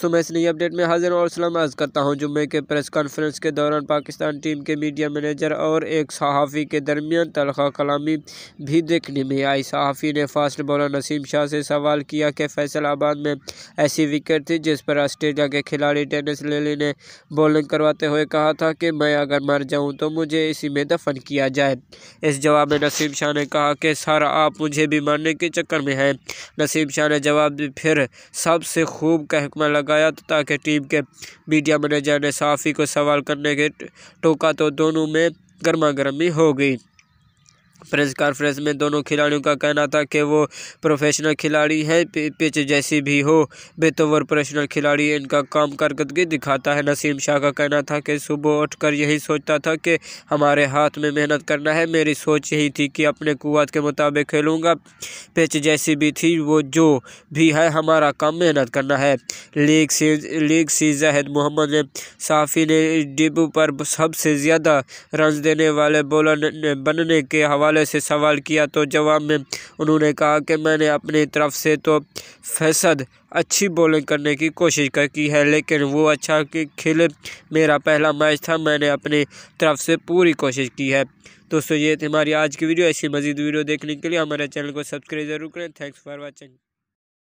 तो मैं इस नई अपडेट में हाजिर और सलाम अर्ज करता हूँ जुम्मे के प्रेस कॉन्फ्रेंस के दौरान पाकिस्तान टीम के मीडिया मैनेजर और एक सहाफ़ी के दरमियान तलखा कलामी भी देखने में आई सहाफ़ी ने फास्ट बॉलर नसीम शाह से सवाल किया कि फैसलाबाद में ऐसी विकेट थी जिस पर ऑस्ट्रेलिया के खिलाड़ी टेनिस लेली ने बॉलिंग करवाते हुए कहा था कि मैं अगर मर जाऊँ तो मुझे इसी में दफन किया जाए इस जवाब में नसीम शाह ने कहा कि सर आप मुझे भी मारने के चक्कर में हैं नसीम शाह ने जवाब फिर सबसे खूब कहकमा लगा लगाया ताकि टीम के मीडिया मैनेजर ने सहाफ़ी को सवाल करने के टोका तो दोनों में गर्मा गर्मी हो गई प्रेस कॉन्फ्रेंस में दोनों खिलाड़ियों का कहना था कि वो प्रोफेशनल खिलाड़ी हैं पिच जैसी भी हो बेतवर तो प्रोफेशनल खिलाड़ी इनका काम कारकर्दगी दिखाता है नसीम शाह का कहना था कि सुबह उठकर यही सोचता था कि हमारे हाथ में मेहनत करना है मेरी सोच यही थी कि अपने कुत के मुताबिक खेलूँगा पिच जैसी भी थी वो जो भी है हमारा काम मेहनत करना है लीग सी लीग सी जहद मोहम्मद ने साफ़ी ने डिबू पर सबसे ज़्यादा रन देने वाले बॉलर बनने के हवा हवाले से सवाल किया तो जवाब में उन्होंने कहा कि मैंने अपनी तरफ से तो फैसद अच्छी बॉलिंग करने की कोशिश कर की है लेकिन वो अच्छा कि खेल मेरा पहला मैच था मैंने अपनी तरफ से पूरी कोशिश की है दोस्तों ये थी हमारी आज की वीडियो ऐसी मजीद वीडियो देखने के लिए हमारे चैनल को सब्सक्राइब ज़रूर करें थैंक्स फॉर वॉचिंग